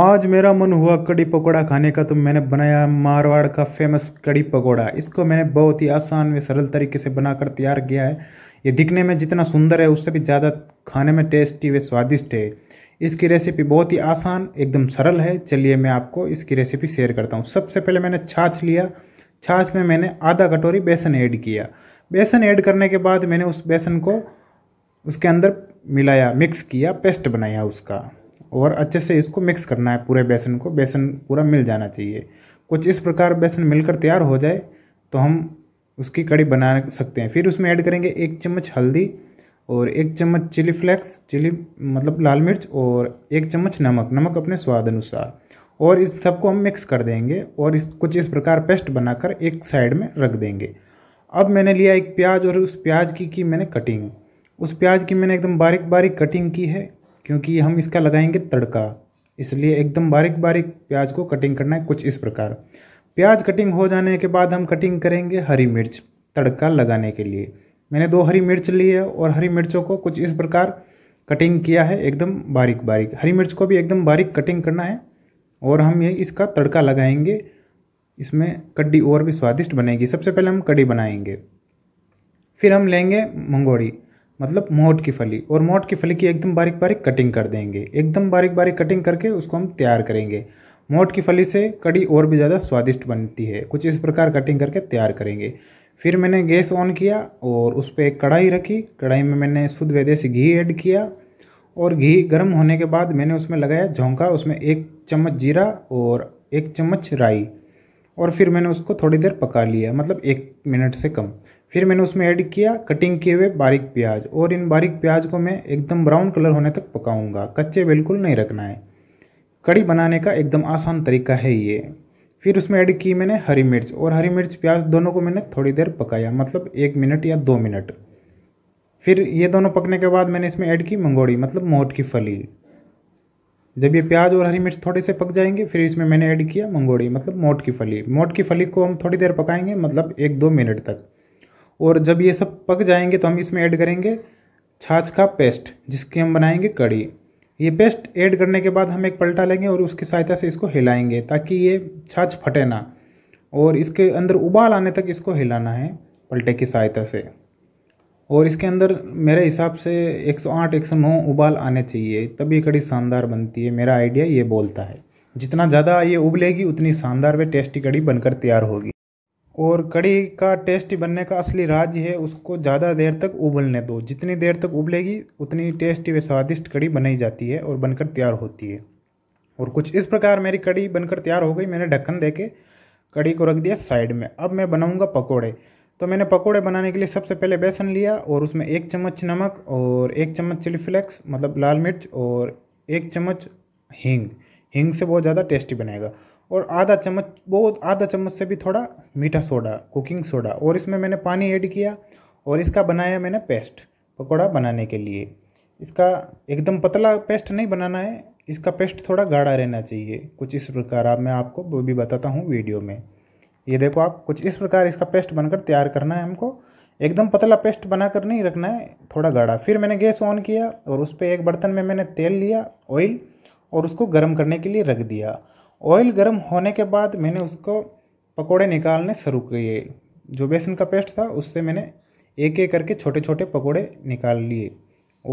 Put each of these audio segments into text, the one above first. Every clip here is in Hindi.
आज मेरा मन हुआ कड़ी पकोड़ा खाने का तो मैंने बनाया मारवाड़ का फेमस कड़ी पकोड़ा इसको मैंने बहुत ही आसान व सरल तरीके से बनाकर तैयार किया है ये दिखने में जितना सुंदर है उससे भी ज़्यादा खाने में टेस्टी व स्वादिष्ट है इसकी रेसिपी बहुत ही आसान एकदम सरल है चलिए मैं आपको इसकी रेसिपी शेयर करता हूँ सबसे पहले मैंने छाछ लिया छाछ में मैंने आधा कटोरी बेसन ऐड किया बेसन ऐड करने के बाद मैंने उस बेसन को उसके अंदर मिलाया मिक्स किया पेस्ट बनाया उसका और अच्छे से इसको मिक्स करना है पूरे बेसन को बेसन पूरा मिल जाना चाहिए कुछ इस प्रकार बेसन मिलकर तैयार हो जाए तो हम उसकी कड़ी बना सकते हैं फिर उसमें ऐड करेंगे एक चम्मच हल्दी और एक चम्मच चिली फ्लेक्स चिली मतलब लाल मिर्च और एक चम्मच नमक नमक अपने स्वाद अनुसार और इस सबको हम मिक्स कर देंगे और इस कुछ इस प्रकार पेस्ट बनाकर एक साइड में रख देंगे अब मैंने लिया एक प्याज और उस प्याज की की मैंने कटिंग उस प्याज की मैंने एकदम बारीक बारीक कटिंग की है क्योंकि हम इसका लगाएंगे तड़का इसलिए एकदम बारीक बारीक प्याज को कटिंग करना है कुछ इस प्रकार प्याज कटिंग हो जाने के बाद हम कटिंग करेंगे हरी मिर्च तड़का लगाने के लिए मैंने दो हरी मिर्च ली है और हरी मिर्चों को कुछ इस प्रकार कटिंग किया है एकदम बारीक बारीक हरी मिर्च को भी एकदम बारीक कटिंग करना है और हम ये इसका तड़का लगाएंगे इसमें कड्डी और भी स्वादिष्ट बनेगी सबसे पहले हम कड़ी बनाएंगे फिर हम लेंगे मंगोड़ी मतलब मोट की फली और मोट की फली की एकदम बारीक बारीक कटिंग कर देंगे एकदम बारीक बारीक कटिंग करके उसको हम तैयार करेंगे मोट की फली से कड़ी और भी ज़्यादा स्वादिष्ट बनती है कुछ इस प्रकार कटिंग करके तैयार करेंगे फिर मैंने गैस ऑन किया और उस पर एक कढ़ाई रखी कढ़ाई में मैंने शुद्ध वैदेशी घी ऐड किया और घी गर्म होने के बाद मैंने उसमें लगाया झोंका उसमें एक चम्मच जीरा और एक चम्मच राई और फिर मैंने उसको थोड़ी देर पका लिया मतलब एक मिनट से कम फिर मैंने उसमें ऐड किया कटिंग किए हुए बारीक प्याज और इन बारीक प्याज को मैं एकदम ब्राउन कलर होने तक पकाऊंगा कच्चे बिल्कुल नहीं रखना है कड़ी बनाने का एकदम आसान तरीका है ये फिर उसमें ऐड की मैंने हरी मिर्च और हरी मिर्च प्याज दोनों को मैंने थोड़ी देर पकाया मतलब एक मिनट या दो मिनट फिर ये दोनों पकने के बाद मैंने इसमें ऐड की मंगोड़ी मतलब मोट की फली जब ये प्याज और हरी मिर्च थोड़े से पक जाएंगे फिर इसमें मैंने ऐड किया मंगोड़ी मतलब मोट की फली मोट की फली को हम थोड़ी देर पकाएंगे मतलब एक दो मिनट तक और जब ये सब पक जाएंगे तो हम इसमें ऐड करेंगे छाछ का पेस्ट जिसकी हम बनाएंगे कड़ी ये पेस्ट ऐड करने के बाद हम एक पलटा लेंगे और उसकी सहायता से इसको हिलाएंगे ताकि ये छाछ फटे ना और इसके अंदर उबाल आने तक इसको हिलाना है पलटे की सहायता से और इसके अंदर मेरे हिसाब से 108 109 उबाल आने चाहिए तब ये कड़ी शानदार बनती है मेरा आइडिया ये बोलता है जितना ज़्यादा ये उबलेगी उतनी शानदार व टेस्टी कड़ी बनकर तैयार होगी और कड़ी का टेस्टी बनने का असली राज है उसको ज़्यादा देर तक उबलने दो जितनी देर तक उबलेगी उतनी टेस्टी व स्वादिष्ट कड़ी बनाई जाती है और बनकर तैयार होती है और कुछ इस प्रकार मेरी कड़ी बनकर तैयार हो गई मैंने ढक्कन दे के कड़ी को रख दिया साइड में अब मैं बनाऊँगा पकौड़े तो मैंने पकौड़े बनाने के लिए सबसे पहले बेसन लिया और उसमें एक चम्मच नमक और एक चम्मच चिली फ्लेक्स मतलब लाल मिर्च और एक चम्मच हींग हींग से बहुत ज़्यादा टेस्टी बनेगा और आधा चम्मच बहुत आधा चम्मच से भी थोड़ा मीठा सोडा कुकिंग सोडा और इसमें मैंने पानी ऐड किया और इसका बनाया मैंने पेस्ट पकौड़ा बनाने के लिए इसका एकदम पतला पेस्ट नहीं बनाना है इसका पेस्ट थोड़ा गाढ़ा रहना चाहिए कुछ इस प्रकार आप मैं आपको वो भी बताता हूँ वीडियो में ये देखो आप कुछ इस प्रकार इसका पेस्ट बनकर तैयार करना है हमको एकदम पतला पेस्ट बनाकर नहीं रखना है थोड़ा गाढ़ा फिर मैंने गैस ऑन किया और उस पर एक बर्तन में मैंने तेल लिया ऑयल और उसको गर्म करने के लिए रख दिया ऑयल गर्म होने के बाद मैंने उसको पकोड़े निकालने शुरू किए जो बेसन का पेस्ट था उससे मैंने एक एक करके छोटे छोटे पकोड़े निकाल लिए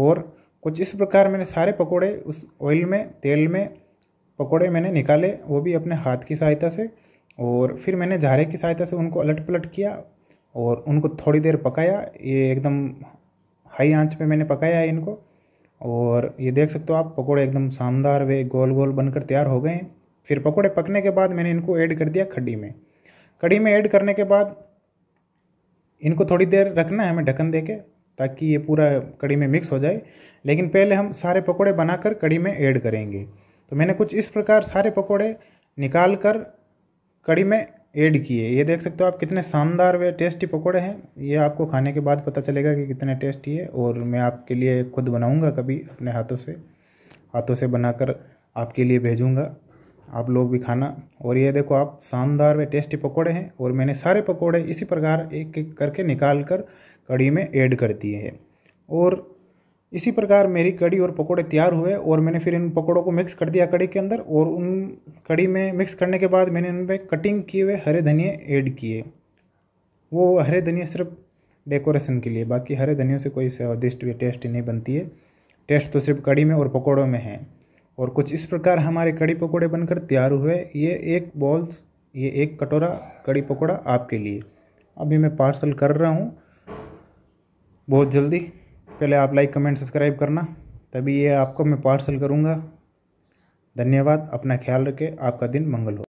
और कुछ इस प्रकार मैंने सारे पकोड़े उस ऑयल में तेल में पकोड़े मैंने निकाले वो भी अपने हाथ की सहायता से और फिर मैंने झारे की सहायता से उनको अलट पलट किया और उनको थोड़ी देर पकाया ये एकदम हाई आंच पे मैंने पकाया है इनको और ये देख सकते हो आप पकोड़े एकदम शानदार वे गोल गोल बनकर तैयार हो गए हैं फिर पकौड़े पकने के बाद मैंने इनको ऐड कर दिया खड़ी में कड़ी में ऐड करने के बाद इनको थोड़ी देर रखना है हमें ढक्कन दे के ताकि ये पूरा कड़ी में मिक्स हो जाए लेकिन पहले हम सारे पकौड़े बनाकर कड़ी में ऐड करेंगे तो मैंने कुछ इस प्रकार सारे पकौड़े निकाल कर कड़ी में ऐड किए ये देख सकते हो आप कितने शानदार वे टेस्टी पकौड़े हैं ये आपको खाने के बाद पता चलेगा कि कितने टेस्टी है और मैं आपके लिए खुद बनाऊँगा कभी अपने हाथों से हाथों से बनाकर आपके लिए भेजूँगा आप लोग भी खाना और ये देखो आप शानदार व टेस्टी पकोड़े हैं और मैंने सारे पकोड़े इसी प्रकार एक एक करके निकाल कर कड़ी में ऐड कर दिए हैं और इसी प्रकार मेरी कड़ी और पकोड़े तैयार हुए और मैंने फिर इन पकोड़ों को मिक्स कर दिया कड़ी के अंदर और उन कड़ी में मिक्स करने के बाद मैंने उनमें कटिंग किए हुए हरे धनिए ऐड किए वो हरे धनिए सिर्फ डेकोरेशन के लिए बाकी हरे धनियों से कोई स्वादिष्ट टेस्ट नहीं बनती है टेस्ट तो सिर्फ कड़ी में और पकौड़ों में है और कुछ इस प्रकार हमारे कड़ी पकौड़े बनकर तैयार हुए ये एक बॉल्स ये एक कटोरा कड़ी पकौड़ा आपके लिए अभी मैं पार्सल कर रहा हूँ बहुत जल्दी पहले आप लाइक कमेंट सब्सक्राइब करना तभी ये आपको मैं पार्सल करूँगा धन्यवाद अपना ख्याल रखें आपका दिन मंगल हो